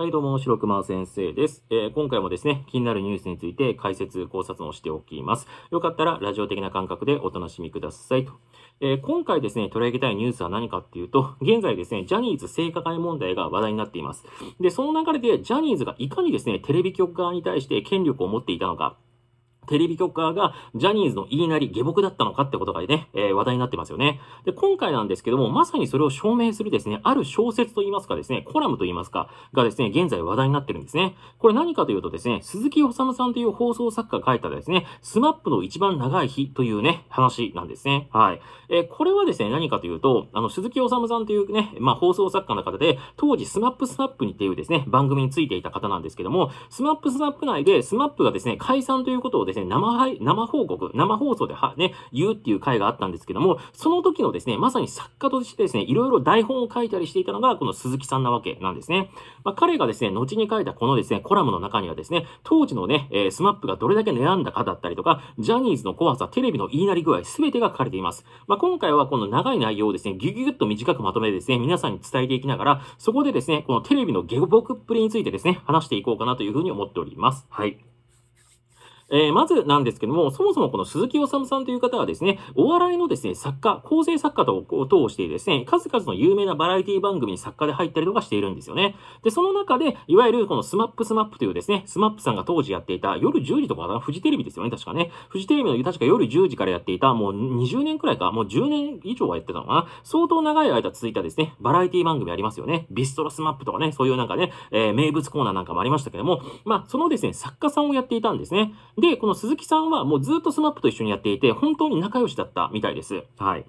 はい、どうも、白熊先生です、えー、今回もですね、気になるニュースについて解説、考察をしておきます。よかったら、ラジオ的な感覚でお楽しみくださいと。えー、今回ですね、取り上げたいニュースは何かっていうと、現在ですね、ジャニーズ性加害問題が話題になっています。で、その流れで、ジャニーズがいかにですね、テレビ局側に対して権力を持っていたのか、テレビ局側がジャニーズの言いなり下僕だったのかってことがね、えー、話題になってますよね。で、今回なんですけども、まさにそれを証明するですね、ある小説と言いますかですね、コラムと言いますか、がですね、現在話題になってるんですね。これ何かというとですね、鈴木治さんという放送作家が書いたですね、スマップの一番長い日というね、話なんですね。はい。えー、これはですね、何かというと、あの、鈴木治さんというね、まあ、放送作家の方で、当時スマップスマップにっていうですね、番組についていた方なんですけども、スマップスマップ内でスマップがですね、解散ということをですね、ですね、生配、生報告、生放送では、ね、言うっていう回があったんですけども、その時のですね、まさに作家としてですね、いろいろ台本を書いたりしていたのが、この鈴木さんなわけなんですね。まあ、彼がですね、後に書いたこのですね、コラムの中にはですね、当時のね、えー、スマップがどれだけ悩んだかだったりとか、ジャニーズの怖さ、テレビの言いなり具合、すべてが書かれています。まあ、今回はこの長い内容をですね、ぎゅぎゅっと短くまとめてですね、皆さんに伝えていきながら、そこでですね、このテレビの下僕っぷりについてですね、話していこうかなというふうに思っております。はい。えー、まずなんですけども、そもそもこの鈴木治さんという方はですね、お笑いのですね、作家、構成作家とを通してですね、数々の有名なバラエティ番組に作家で入ったりとかしているんですよね。で、その中で、いわゆるこのスマップスマップというですね、スマップさんが当時やっていた夜10時とかかな、フジテレビですよね、確かね。フジテレビの確か夜10時からやっていた、もう20年くらいか、もう10年以上はやってたのかな。相当長い間続いたですね、バラエティ番組ありますよね。ビストロスマップとかね、そういうなんかね、えー、名物コーナーなんかもありましたけども、まあ、そのですね、作家さんをやっていたんですね。で、この鈴木さんはもうずっと smap と一緒にやっていて、本当に仲良しだったみたいです。はい。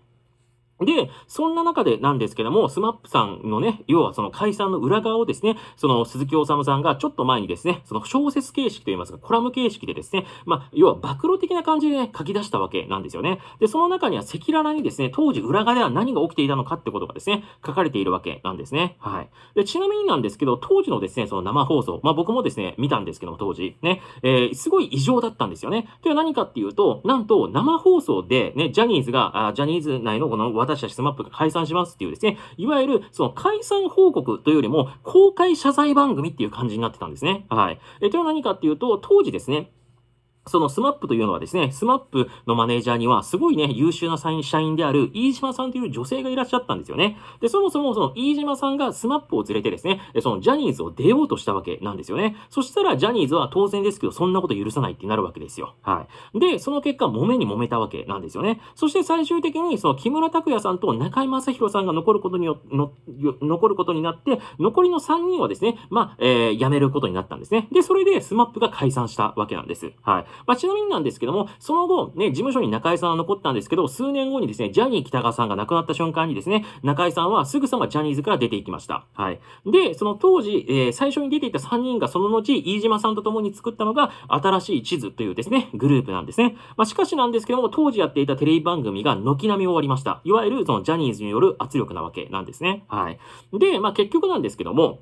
で、そんな中でなんですけども、スマップさんのね、要はその解散の裏側をですね、その鈴木治さんがちょっと前にですね、その小説形式といいますか、コラム形式でですね、まあ、要は暴露的な感じでね、書き出したわけなんですよね。で、その中には赤裸々にですね、当時裏側では何が起きていたのかってことがですね、書かれているわけなんですね。はい。で、ちなみになんですけど、当時のですね、その生放送、まあ僕もですね、見たんですけども、当時、ね、えー、すごい異常だったんですよね。というのは何かっていうと、なんと生放送でね、ジャニーズが、あジャニーズ内のこの私たちスマップが解散しますっていうですね、いわゆるその解散報告というよりも公開謝罪番組っていう感じになってたんですね。はい。え、というのは何かっていうと、当時ですね、そのスマップというのはですね、スマップのマネージャーにはすごいね、優秀な社員である飯島さんという女性がいらっしゃったんですよね。で、そもそもその飯島さんがスマップを連れてですね、そのジャニーズを出ようとしたわけなんですよね。そしたらジャニーズは当然ですけど、そんなこと許さないってなるわけですよ。はい。で、その結果、揉めに揉めたわけなんですよね。そして最終的に、その木村拓哉さんと中井正宏さんが残ることによ、残ることになって、残りの3人はですね、まあ、えー、辞めることになったんですね。で、それでスマップが解散したわけなんです。はい。まあ、ちなみになんですけども、その後、ね、事務所に中井さんは残ったんですけど、数年後にですね、ジャニー北川さんが亡くなった瞬間にですね、中井さんはすぐさまジャニーズから出ていきました。はい。で、その当時、えー、最初に出ていた3人がその後、飯島さんと共に作ったのが、新しい地図というですね、グループなんですね。まあ、しかしなんですけども、当時やっていたテレビ番組が軒並み終わりました。いわゆる、そのジャニーズによる圧力なわけなんですね。はい。で、まあ、結局なんですけども、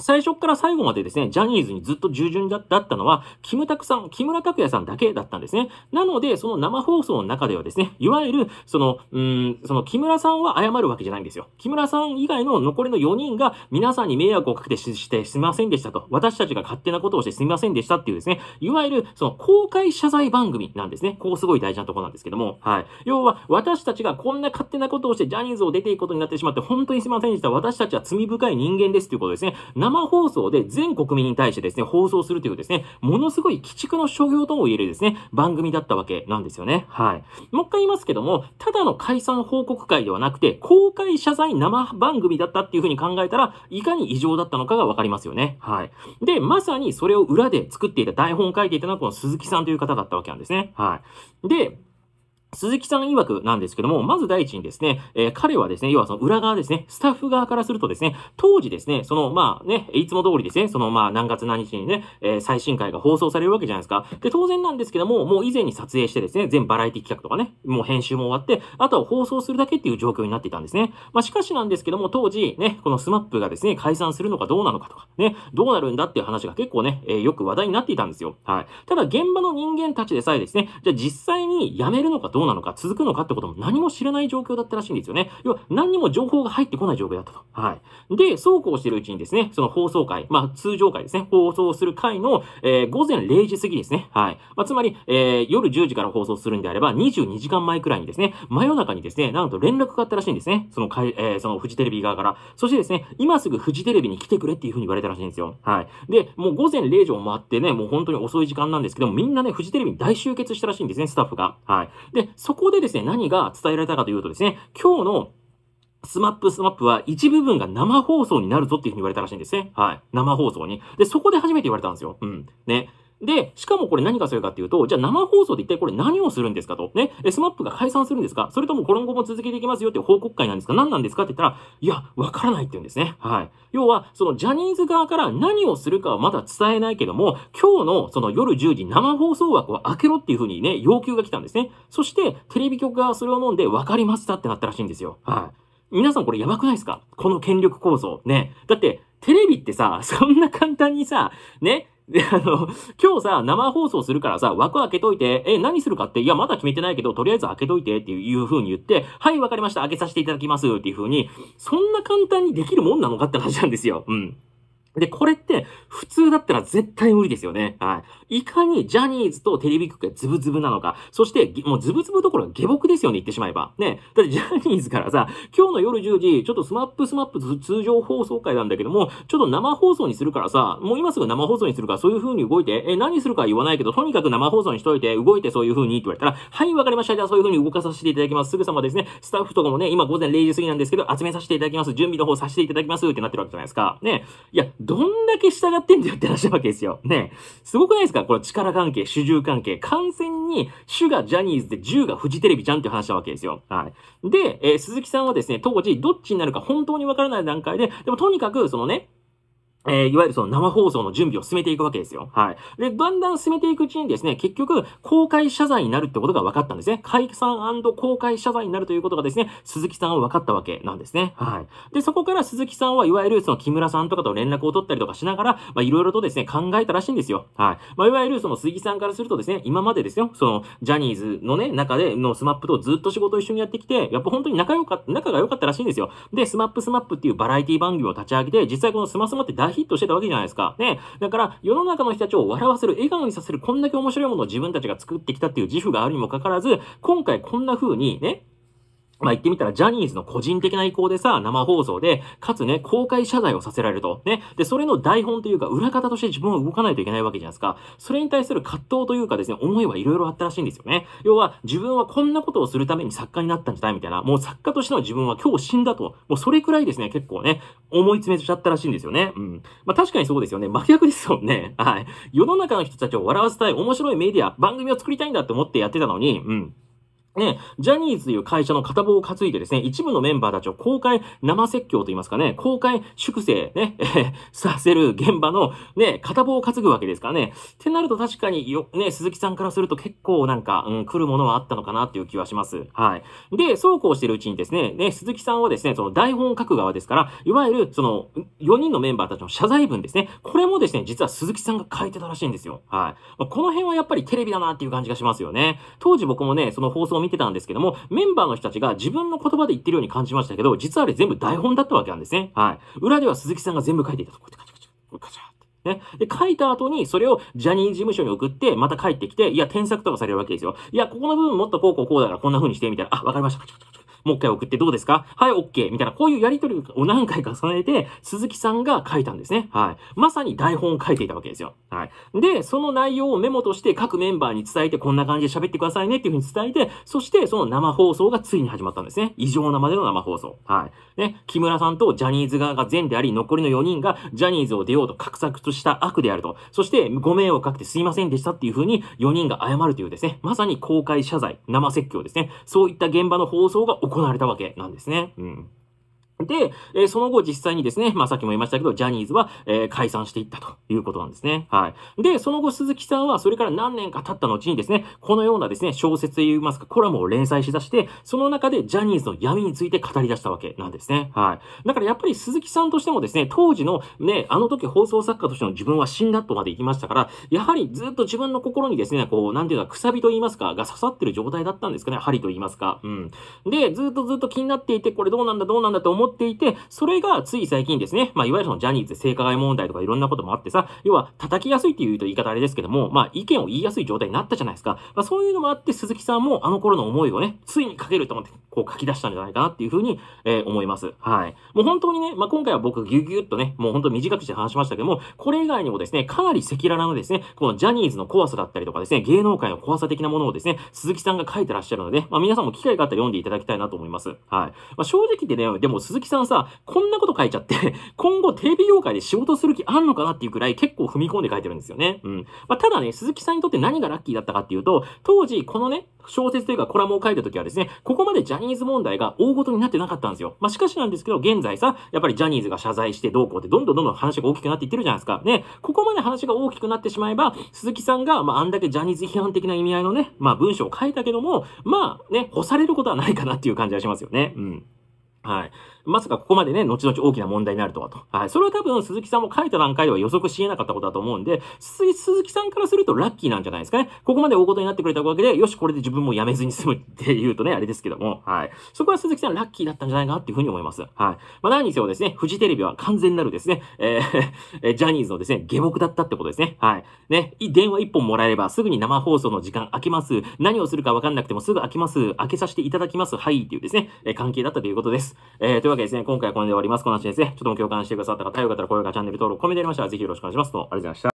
最初から最後までですね、ジャニーズにずっと従順だったのは、キムタクさん、木村拓哉さんだけだったんですね。なので、その生放送の中ではですね、いわゆる、その、うん、その木村さんは謝るわけじゃないんですよ。木村さん以外の残りの4人が皆さんに迷惑をかけてしてすみませんでしたと、私たちが勝手なことをしてすみませんでしたっていうですね、いわゆる、その公開謝罪番組なんですね。ここすごい大事なとこなんですけども、はい。要は、私たちがこんな勝手なことをしてジャニーズを出ていくことになってしまって、本当にすみませんでした。私たちは罪深い人間ですということですね。生放送で全国民に対してですね、放送するというですね、ものすごい鬼畜の商業とも言えるですね、番組だったわけなんですよね。はい。もう一回言いますけども、ただの解散報告会ではなくて、公開謝罪生番組だったっていうふうに考えたら、いかに異常だったのかがわかりますよね。はい。で、まさにそれを裏で作っていた台本を書いていたのはこの鈴木さんという方だったわけなんですね。はい。で、鈴木さん曰くなんですけども、まず第一にですね、えー、彼はですね、要はその裏側ですね、スタッフ側からするとですね、当時ですね、その、まあね、いつも通りですね、その、まあ何月何日にね、えー、最新回が放送されるわけじゃないですか。で、当然なんですけども、もう以前に撮影してですね、全バラエティ企画とかね、もう編集も終わって、あとは放送するだけっていう状況になっていたんですね。まあしかしなんですけども、当時ね、この smap がですね、解散するのかどうなのかとか、ね、どうなるんだっていう話が結構ね、えー、よく話題になっていたんですよ。はい。ただ現場の人間たちでさえですね、じゃあ実際に辞めるのかどううなのか、続くのかってことも何も知らない状況だったらしいんですよね。要は、何にも情報が入ってこない状況だったと。はい。で、そうこうしてるうちにですね、その放送会、まあ、通常会ですね、放送する会の、えー、午前0時過ぎですね。はい。まあ、つまり、えー、夜10時から放送するんであれば、22時間前くらいにですね、真夜中にですね、なんと連絡があったらしいんですね。そのかい、えー、そのフジテレビ側から。そしてですね、今すぐフジテレビに来てくれっていう風に言われたらしいんですよ。はい。で、もう午前0時を回ってね、もう本当に遅い時間なんですけども、みんなね、フジテレビに大集結したらしいんですね、スタッフが。はい。で、そこでですね、何が伝えられたかというとですね、今日のスマップスマップは一部分が生放送になるぞっていうふうに言われたらしいんですね。はい。生放送に。で、そこで初めて言われたんですよ。うん。ね。で、しかもこれ何がするかっていうと、じゃあ生放送で一体これ何をするんですかと。ね、SMAP が解散するんですかそれとも今後も続けていきますよっていう報告会なんですか何なんですかって言ったら、いや、わからないって言うんですね。はい。要は、そのジャニーズ側から何をするかはまだ伝えないけども、今日のその夜10時生放送枠を開けろっていう風にね、要求が来たんですね。そして、テレビ局側はそれを飲んで分かりましたってなったらしいんですよ。はい。皆さんこれやばくないですかこの権力構造。ね。だって、テレビってさ、そんな簡単にさ、ね、で、あの、今日さ、生放送するからさ、枠開けといて、え、何するかって、いや、まだ決めてないけど、とりあえず開けといてっていう風に言って、はい、わかりました、開けさせていただきますっていう風に、そんな簡単にできるもんなのかって話なんですよ。うん。で、これって、普通だったら絶対無理ですよね。はい。いかにジャニーズとテレビ局がズブズブなのか、そして、もうズブズブどころが下僕ですよね、言ってしまえば。ね。だってジャニーズからさ、今日の夜10時、ちょっとスマップスマップ通常放送会なんだけども、ちょっと生放送にするからさ、もう今すぐ生放送にするからそういう風に動いて、え、何するか言わないけど、とにかく生放送にしといて、動いてそういう風にって言われたら、はい、わかりました。じゃあそういう風に動かさせていただきます。すぐさまですね、スタッフとかもね、今午前0時過ぎなんですけど、集めさせていただきます。準備の方させていただきます。ってなってるわけじゃないですか。ね。いや、どんだけ従ってんだよって話なわけですよ。ね。すごくないですかこれ力関係、主従関係、完全に主がジャニーズで銃がフジテレビじゃんっていう話なわけですよ。はい。で、えー、鈴木さんはですね、当時どっちになるか本当にわからない段階で、でもとにかくそのね、えー、いわゆるその生放送の準備を進めていくわけですよ。はい。で、だんだん進めていくうちにですね、結局、公開謝罪になるってことが分かったんですね。解散公開謝罪になるということがですね、鈴木さんは分かったわけなんですね。はい。で、そこから鈴木さんはいわゆるその木村さんとかと連絡を取ったりとかしながら、まあ、いろいろとですね、考えたらしいんですよ。はい。まあ、いわゆるその鈴木さんからするとですね、今までですよ、その、ジャニーズのね、中でのスマップとずっと仕事を一緒にやってきて、やっぱ本当に仲良かった、仲が良かったらしいんですよ。で、スマップスマップっていうバラエティ番組を立ち上げて、実際このスマスマってヒットしてたわけじゃないですか。ね。だから、世の中の人たちを笑わせる、笑顔にさせる、こんだけ面白いものを自分たちが作ってきたっていう自負があるにもかかわらず、今回こんな風にね、まあ、言ってみたら、ジャニーズの個人的な意向でさ、生放送で、かつね、公開謝罪をさせられると。ね。で、それの台本というか、裏方として自分は動かないといけないわけじゃないですか。それに対する葛藤というかですね、思いはいろいろあったらしいんですよね。要は、自分はこんなことをするために作家になったんじゃないみたいな、もう作家としての自分は今日死んだと、もうそれくらいですね、結構ね、思い詰めちゃったらしいんですよね。うん。まあ、確かにそうですよね。真逆ですよね。はい。世の中の人たちを笑わせたい面白いメディア、番組を作りたいんだって思ってやってたのに、うん。ね、ジャニーズという会社の片棒を担いでですね、一部のメンバーたちを公開生説教と言いますかね、公開粛清ね、させる現場のね、片棒を担ぐわけですからね。ってなると確かによ、ね、鈴木さんからすると結構なんか、うん、来るものはあったのかなっていう気はします。はい。で、そうこうしてるうちにですね、ね、鈴木さんはですね、その台本を書く側ですから、いわゆるその4人のメンバーたちの謝罪文ですね、これもですね、実は鈴木さんが書いてたらしいんですよ。はい。まあ、この辺はやっぱりテレビだなっていう感じがしますよね。当時僕もね、その放送見てたんですけども、メンバーの人たちが自分の言葉で言ってるように感じましたけど、実はあれ全部台本だったわけなんですね。はい。裏では鈴木さんが全部書いていたと。こうやってカチャカチャ、カチャね。で、書いた後に、それをジャニー事務所に送って、また帰ってきて、いや、添削とかされるわけですよ。いや、ここの部分もっとこうこうこうだからこんな風にして、みたいな。あ、わかりました。カチャカチャカチャもう一回送ってどうですかはい、OK! みたいな、こういうやりとりを何回か重ねて、鈴木さんが書いたんですね。はい。まさに台本を書いていたわけですよ。はい。で、その内容をメモとして各メンバーに伝えて、こんな感じで喋ってくださいねっていうふうに伝えて、そしてその生放送がついに始まったんですね。異常なまでの生放送。はい。ね、木村さんとジャニーズ側が善であり、残りの4人がジャニーズを出ようと画策とした悪であると。そして、ご迷惑をかけてすいませんでしたっていうふうに4人が謝るというですね、まさに公開謝罪、生説教ですね。そういった現場の放送が行行われたわけなんですね。うん。で、えー、その後実際にですね、まあ、さっきも言いましたけど、ジャニーズは、えー、解散していったということなんですね。はい。で、その後鈴木さんはそれから何年か経った後にですね、このようなですね、小説といいますか、コラムを連載しだして、その中でジャニーズの闇について語り出したわけなんですね。はい。だからやっぱり鈴木さんとしてもですね、当時のね、あの時放送作家としての自分は死んだとまで行きましたから、やはりずっと自分の心にですね、こう、なんていうか、くさびと言いますか、が刺さってる状態だったんですかね、針と言いますか。うん。で、ずっとずっと気になっていて、これどうなんだどうなんだと思ってっていて、それがつい最近ですね、まあ、いわゆるそのジャニーズ性加害問題とかいろんなこともあってさ、要は叩きやすいっていうと言い方あれですけども、まあ、意見を言いやすい状態になったじゃないですか。まあ、そういうのもあって、鈴木さんもあの頃の思いをね、ついに書けると思って、こう書き出したんじゃないかなっていうふうに、えー、思います。はい。もう本当にね、まあ、今回は僕ギュギュッとね、もう本当短くして話しましたけども、これ以外にもですね、かなり赤裸々のですね、このジャニーズの怖さだったりとかですね、芸能界の怖さ的なものをですね、鈴木さんが書いてらっしゃるので、まあ、皆さんも機会があったら読んでいただきたいなと思います。はい。まあ、正直でね、でも鈴鈴木さんさ、こんなこと書いちゃって 今後テレビ業界で仕事する気あんのかなっていうくらい結構踏み込んで書いてるんですよね。うん。まあ、ただね、鈴木さんにとって何がラッキーだったかっていうと、当時、このね、小説というかコラムを書いた時はですね、ここまでジャニーズ問題が大ごとになってなかったんですよ。まあ、しかしなんですけど、現在さ、やっぱりジャニーズが謝罪してどうこうってどんどんどんどん話が大きくなっていってるじゃないですか。ね、ここまで話が大きくなってしまえば、鈴木さんが、まあ、あんだけジャニーズ批判的な意味合いのね、まあ、文章を書いたけども、まあ、ね、干されることはないかなっていう感じがしますよね。うん。はい。まさかここまでね、後々大きな問題になるとはと。はい。それは多分鈴木さんも書いた段階では予測し得なかったことだと思うんで、鈴木さんからするとラッキーなんじゃないですかね。ここまで大事になってくれたわけで、よし、これで自分も辞めずに済むって言うとね、あれですけども、はい。そこは鈴木さんラッキーだったんじゃないかなっていうふうに思います。はい。まあ何にせよですね、フジテレビは完全なるですね、えー、ジャニーズのですね、下僕だったってことですね。はい。ね、電話一本もらえればすぐに生放送の時間空きます。何をするかわかんなくてもすぐ開きます。開けさせていただきます。はい。っていうですね、え関係だったということです。えー、というわけですね、今回はこれで終わります。この話ですね、ちょっとも共感してくださった方、よかったら高評価、チャンネル登録、コメントやりましたら、ぜひよろしくお願いします。どうもありがとうございました。